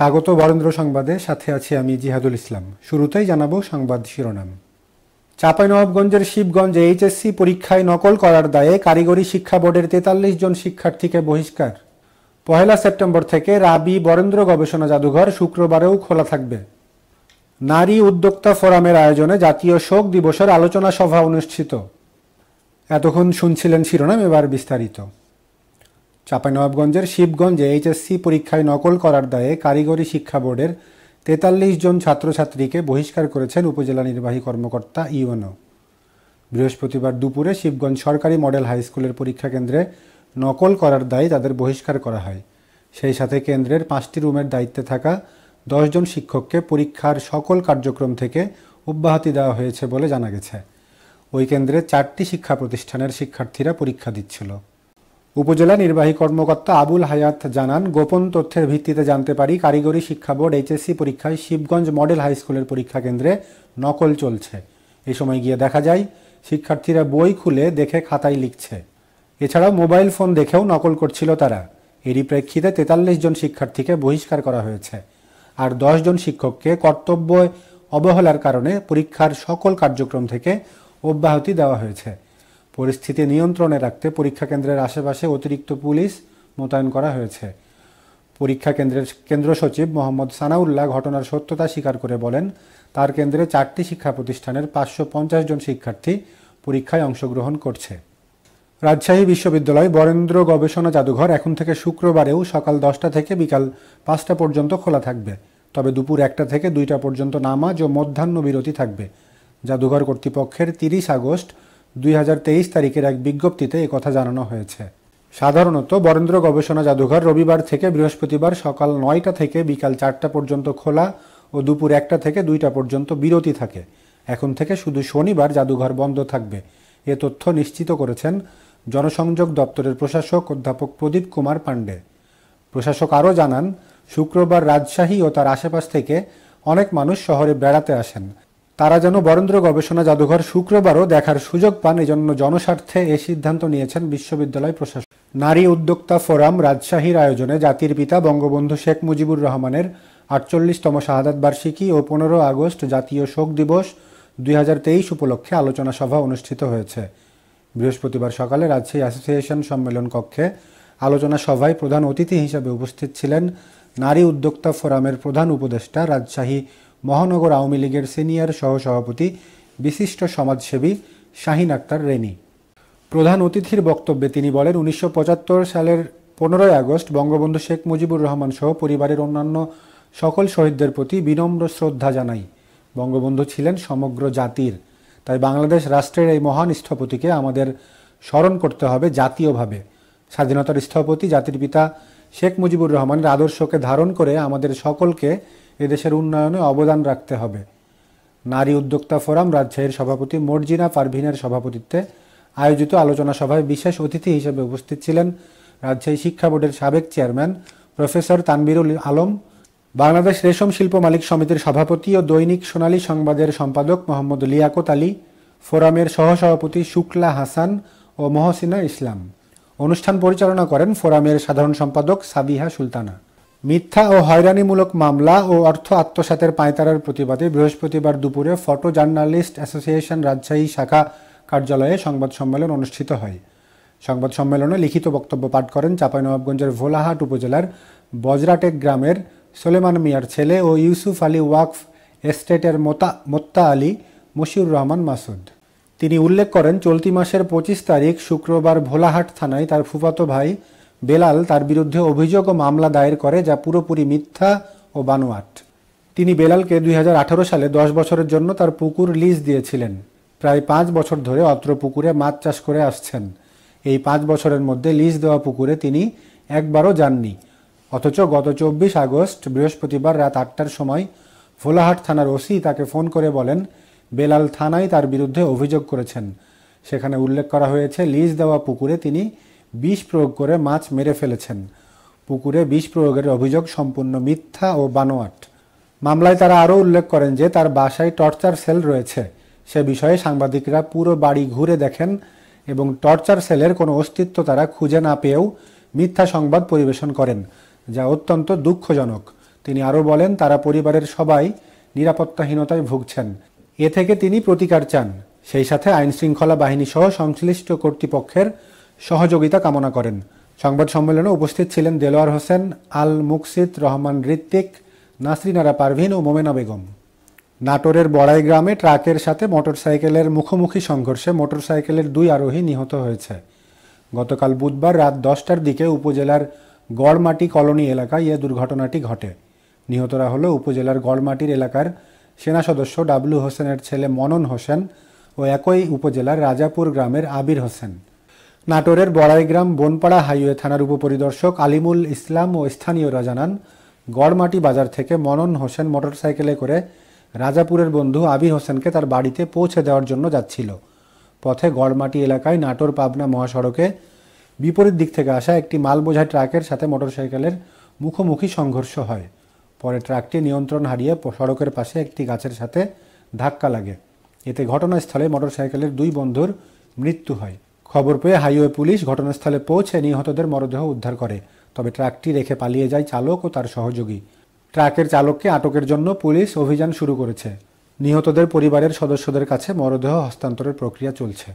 স্বাগত বরেন্দ্র সংবাদে সাথে আছি আমি জিহাদুল ইসলাম শুরুতেই জানাবো সংবাদ শিরোনাম নবাবগঞ্জের শিবগঞ্জে এইচএসসি পরীক্ষায় নকল করার দায়ে কারিগরি শিক্ষা বোর্ডের তেতাল্লিশ জন শিক্ষার্থীকে বহিষ্কার পহেলা সেপ্টেম্বর থেকে রাবি বরেন্দ্র গবেষণা জাদুঘর শুক্রবারেও খোলা থাকবে নারী উদ্যোক্তা ফোরামের আয়োজনে জাতীয় শোক দিবসের আলোচনা সভা অনুষ্ঠিত এতক্ষণ শুনছিলেন শিরোনাম এবার বিস্তারিত চাঁপাইনবাবগঞ্জের শিবগঞ্জে এইচএসসি পরীক্ষায় নকল করার দায়ে কারিগরি শিক্ষা বোর্ডের তেতাল্লিশ জন ছাত্রছাত্রীকে বহিষ্কার করেছেন উপজেলা নির্বাহী কর্মকর্তা ইউনো বৃহস্পতিবার দুপুরে শিবগঞ্জ সরকারি মডেল হাই স্কুলের পরীক্ষা কেন্দ্রে নকল করার দায়ে তাদের বহিষ্কার করা হয় সেই সাথে কেন্দ্রের পাঁচটি রুমের দায়িত্বে থাকা দশজন শিক্ষককে পরীক্ষার সকল কার্যক্রম থেকে অব্যাহতি দেওয়া হয়েছে বলে জানা গেছে ওই কেন্দ্রে চারটি শিক্ষা প্রতিষ্ঠানের শিক্ষার্থীরা পরীক্ষা দিচ্ছিল উপজেলা নির্বাহী কর্মকর্তা আবুল হায়াত জানান গোপন তথ্যের ভিত্তিতে জানতে পারি কারিগরি শিক্ষা বোর্ড এইচএসসি পরীক্ষায় শিবগঞ্জ মডেল হাই স্কুলের পরীক্ষা কেন্দ্রে নকল চলছে এ সময় গিয়ে দেখা যায় শিক্ষার্থীরা বই খুলে দেখে খাতায় লিখছে এছাড়াও মোবাইল ফোন দেখেও নকল করছিল তারা এরই প্রেক্ষিতে তেতাল্লিশ জন শিক্ষার্থীকে বহিষ্কার করা হয়েছে আর জন শিক্ষককে কর্তব্য অবহেলার কারণে পরীক্ষার সকল কার্যক্রম থেকে অব্যাহতি দেওয়া হয়েছে পরিস্থিতি নিয়ন্ত্রণে রাখতে পরীক্ষা কেন্দ্রের আশেপাশে অতিরিক্ত পুলিশ মোতায়েন করা হয়েছে পরীক্ষা কেন্দ্রের কেন্দ্র সচিব মোহাম্মদ সানাউল্লাহ ঘটনার সত্যতা স্বীকার করে বলেন তার কেন্দ্রে চারটি শিক্ষা প্রতিষ্ঠানের পাঁচশো পঞ্চাশ জন শিক্ষার্থী পরীক্ষায় অংশগ্রহণ করছে রাজশাহী বিশ্ববিদ্যালয় বরেন্দ্র গবেষণা জাদুঘর এখন থেকে শুক্রবারেও সকাল দশটা থেকে বিকাল পাঁচটা পর্যন্ত খোলা থাকবে তবে দুপুর একটা থেকে দুইটা পর্যন্ত নামাজ ও মধ্যাহ্ন বিরতি থাকবে জাদুঘর কর্তৃপক্ষের তিরিশ আগস্ট দুই তারিখের এক বিজ্ঞপ্তিতে কথা জানানো হয়েছে সাধারণত বরেন্দ্র গবেষণা জাদুঘর রবিবার থেকে বৃহস্পতিবার সকাল নয়টা থেকে বিকাল চারটা পর্যন্ত খোলা ও দুপুর একটা থেকে দুইটা পর্যন্ত বিরতি থাকে এখন থেকে শুধু শনিবার জাদুঘর বন্ধ থাকবে এ তথ্য নিশ্চিত করেছেন জনসংযোগ দপ্তরের প্রশাসক অধ্যাপক প্রদীপ কুমার পাণ্ডে প্রশাসক আরও জানান শুক্রবার রাজশাহী ও তার আশেপাশ থেকে অনেক মানুষ শহরে বেড়াতে আসেন তারা যেন বরেন্দ্র গবেষণা জাদুঘর শুক্রবারও দেখার সুযোগ পান এজন্য জনস্বার্থে এ সিদ্ধান্ত নিয়েছেন বিশ্ববিদ্যালয় প্রশাসন নারী উদ্যোক্তা ফোরাম রাজশাহীর আয়োজনে জাতির পিতা বঙ্গবন্ধু শেখ মুজিবুর রহমানের আটচল্লিশতম শাহাদাত বার্ষিকী ও পনেরো আগস্ট জাতীয় শোক দিবস দুই উপলক্ষে আলোচনা সভা অনুষ্ঠিত হয়েছে বৃহস্পতিবার সকালে রাজশাহী অ্যাসোসিয়েশন সম্মেলন কক্ষে আলোচনা সভায় প্রধান অতিথি হিসেবে উপস্থিত ছিলেন নারী উদ্যোক্তা ফোরামের প্রধান উপদেষ্টা রাজশাহী মহানগর আওয়ামী লীগের সিনিয়র সহসভাপতি বিশিষ্ট সমাজসেবী শাহিন আক্তার রেনি প্রধান অতিথির বক্তব্যে তিনি বলেন উনিশশো সালের পনেরোই আগস্ট বঙ্গবন্ধু শেখ মুজিবুর রহমান সহ পরিবারের অন্যান্য সকল শহীদদের প্রতি বিনম্র শ্রদ্ধা জানাই বঙ্গবন্ধু ছিলেন সমগ্র জাতির তাই বাংলাদেশ রাষ্ট্রের এই মহান স্থপতিকে আমাদের স্মরণ করতে হবে জাতীয়ভাবে স্বাধীনতার স্থপতি জাতির পিতা শেখ মুজিবুর রহমানের আদর্শকে ধারণ করে আমাদের সকলকে এদেশের উন্নয়নে অবদান রাখতে হবে নারী উদ্যোক্তা ফোরাম রাজশাহীর সভাপতি মর্জিনা পারভিনের সভাপতিত্বে আয়োজিত আলোচনা সভায় বিশেষ অতিথি হিসেবে উপস্থিত ছিলেন রাজশাহী শিক্ষা বোর্ডের সাবেক চেয়ারম্যান প্রফেসর তানবিরুল আলম বাংলাদেশ রেশম শিল্প মালিক সমিতির সভাপতি ও দৈনিক সোনালী সংবাদের সম্পাদক মোহাম্মদ লিয়াকত আলী ফোরামের সহসভাপতি শুক্লা হাসান ও মহসিনা ইসলাম অনুষ্ঠান পরিচালনা করেন ফোরামের সাধারণ সম্পাদক সাবিহা সুলতানা মিথ্যা ও হয়রানিমূলক মামলা ও অর্থ আত্মসাতের পাঁয়তারার প্রতিবাদে বৃহস্পতিবার দুপুরে ফটো জার্নালিস্ট অ্যাসোসিয়েশন রাজশাহী শাখা কার্যালয়ে সংবাদ সম্মেলন অনুষ্ঠিত হয় সংবাদ সম্মেলনে লিখিত বক্তব্য পাঠ করেন চাঁপাইনবাবগঞ্জের ভোলাহাট উপজেলার বজরাটেক গ্রামের সোলেমান মিয়ার ছেলে ও ইউসুফ আলী ওয়াকফ এস্টেটের মোতা মোত্তা আলী মশিউর রহমান মাসুদ তিনি উল্লেখ করেন চলতি মাসের পঁচিশ তারিখ শুক্রবার ভোলাহাট থানায় তার ফুফাতো ভাই বেলাল তার বিরুদ্ধে অভিযোগ ও মামলা দায়ের করে যা পুরোপুরি মিথ্যা ও বানোয়াট তিনি বেলালকে দুই সালে দশ বছরের জন্য তার পুকুর লিজ দিয়েছিলেন প্রায় পাঁচ বছর ধরে অত্র পুকুরে মাছ চাষ করে আসছেন এই পাঁচ বছরের মধ্যে লিজ দেওয়া পুকুরে তিনি একবারও যাননি অথচ গত চব্বিশ আগস্ট বৃহস্পতিবার রাত আটটার সময় ভোলাহাট থানার ওসি তাকে ফোন করে বলেন বেলাল থানায় তার বিরুদ্ধে অভিযোগ করেছেন সেখানে উল্লেখ করা হয়েছে লিজ দেওয়া পুকুরে তিনি বিষ প্রয়োগ করে মাছ মেরে ফেলেছেন পুকুরে বিষ প্রয়োগের অভিযোগ সম্পূর্ণ মিথ্যা ও বানোয়াট মামলায় তারা আরও উল্লেখ করেন যে তার বাসায় টর্চার সেল রয়েছে সে বিষয়ে সাংবাদিকরা পুরো বাড়ি ঘুরে দেখেন এবং টর্চার সেলের কোনো অস্তিত্ব তারা খুঁজে না পেয়েও মিথ্যা সংবাদ পরিবেশন করেন যা অত্যন্ত দুঃখজনক তিনি আরও বলেন তারা পরিবারের সবাই নিরাপত্তাহীনতায় ভুগছেন এ থেকে তিনি প্রতিকার চান সেই সাথে আইনশৃঙ্খলা বাহিনী সহ সংশ্লিষ্ট কর্তৃপক্ষের সহযোগিতা কামনা করেন সংবাদ সম্মেলনে উপস্থিত ছিলেন দেলোয়ার হোসেন আল মুকসিদ রহমান ঋত্বিক নাসরিনারা পারভিন ও মোমেনা বেগম নাটোরের বড়াই গ্রামে ট্রাকের সাথে মোটরসাইকেলের মুখোমুখি সংঘর্ষে মোটরসাইকেলের দুই আরোহী নিহত হয়েছে গতকাল বুধবার রাত দশটার দিকে উপজেলার গড়মাটি কলোনি এলাকায় এ দুর্ঘটনাটি ঘটে নিহতরা হল উপজেলার গড়মাটির এলাকার সেনা সদস্য ডাবলু হোসেনের ছেলে মনন হোসেন ও একই উপজেলার রাজাপুর গ্রামের আবির হোসেন নাটোরের বড়াইগ্রাম বনপাড়া হাইওয়ে থানার উপপরিদর্শক আলিমুল ইসলাম ও স্থানীয়রা জানান গড়মাটি বাজার থেকে মনন হোসেন মোটরসাইকেলে করে রাজাপুরের বন্ধু আবি হোসেনকে তার বাড়িতে পৌঁছে দেওয়ার জন্য যাচ্ছিল পথে গড়মাটি এলাকায় নাটোর পাবনা মহাসড়কে বিপরীত দিক থেকে আসা একটি মালবোঝাই ট্রাকের সাথে মোটরসাইকেলের মুখোমুখি সংঘর্ষ হয় পরে ট্রাকটি নিয়ন্ত্রণ হারিয়ে সড়কের পাশে একটি গাছের সাথে ধাক্কা লাগে এতে ঘটনাস্থলে মোটরসাইকেলের দুই বন্ধুর মৃত্যু হয় খবর পেয়ে হাইওয়ে পুলিশ ঘটনাস্থলে পৌঁছে নিহতদের মরদেহ উদ্ধার করে তবে ট্রাকটি রেখে পালিয়ে যায় চালক ও তার সহযোগী ট্রাকের চালককে আটকের জন্য পুলিশ অভিযান শুরু করেছে নিহতদের পরিবারের সদস্যদের কাছে মরদেহ হস্তান্তরের প্রক্রিয়া চলছে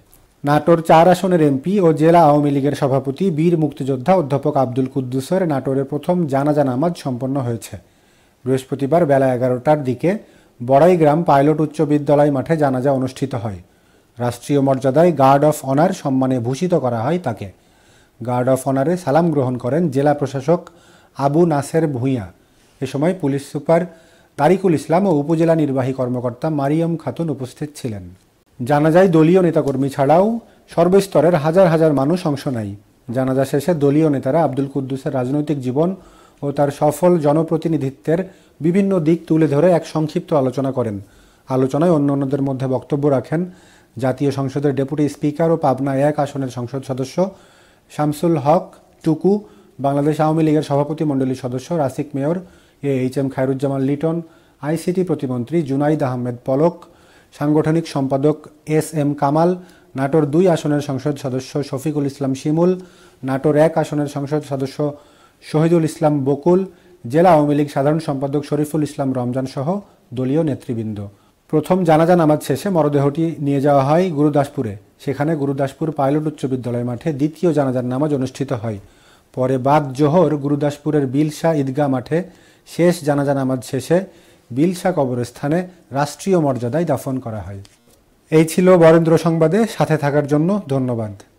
নাটোর চার আসনের এমপি ও জেলা আওয়ামী লীগের সভাপতি বীর মুক্তিযোদ্ধা অধ্যাপক আব্দুল কুদ্দুসের নাটোরের প্রথম জানাজা নামাজ সম্পন্ন হয়েছে বৃহস্পতিবার বেলা এগারোটার দিকে বড়াইগ্রাম পাইলট উচ্চ বিদ্যালয় মাঠে জানাজা অনুষ্ঠিত হয় রাষ্ট্রীয় মর্যাদায় গার্ড অফ অনার সম্মানে ভূষিত করা হয় তাকে গার্ড অফ অনারে সালাম গ্রহণ করেন জেলা প্রশাসক আবু নাসের ভূঁইয়া এ সময় পুলিশ সুপার তারিকুল ইসলাম ও উপজেলা নির্বাহী কর্মকর্তা মারিয়াম খাতুন উপস্থিত ছিলেন জানা যায় দলীয় নেতাকর্মী ছাড়াও সর্বস্তরের হাজার হাজার মানুষ অংশ নেয় জানাজা শেষে দলীয় নেতারা আব্দুল কুদ্দুসের রাজনৈতিক জীবন ও তার সফল জনপ্রতিনিধিত্বের বিভিন্ন দিক তুলে ধরে এক সংক্ষিপ্ত আলোচনা করেন আলোচনায় অন্যান্যদের মধ্যে বক্তব্য রাখেন জাতীয় সংসদের ডেপুটি স্পিকার ও পাবনা এক আসনের সংসদ সদস্য শামসুল হক টুকু বাংলাদেশ আওয়ামী লীগের সভাপতি মণ্ডলীর সদস্য রাসিক mayor A H M Khairuzzaman Liton ICT প্রতিমন্ত্রী জুনাইদ আহমেদ পলক সাংগঠনিক সম্পাদক এস এম কামাল নাটোর দুই আসনের সংসদ সদস্য শফিকুল ইসলাম শিমুল নাটোর এক আসনের সংসদ সদস্য শহীদুল ইসলাম বকুল জেলা আওয়ামী লীগ সাধারণ সম্পাদক শরীফুল ইসলাম রমজান সহ দলীয় নেতৃবৃন্দ প্রথম জানাজা নামাজ শেষে মরদেহটি নিয়ে যাওয়া হয় গুরুদাসপুরে সেখানে গুরুদাসপুর পাইলট উচ্চ বিদ্যালয় মাঠে দ্বিতীয় জানাজার নামাজ অনুষ্ঠিত হয় পরে বাদ জোহর গুরুদাসপুরের বিলশা ঈদগাহ মাঠে শেষ জানাজা নামাজ শেষে বিলশা কবরস্থানে রাষ্ট্রীয় মর্যাদায় দাফন করা হয় এই ছিল বরেন্দ্র সংবাদে সাথে থাকার জন্য ধন্যবাদ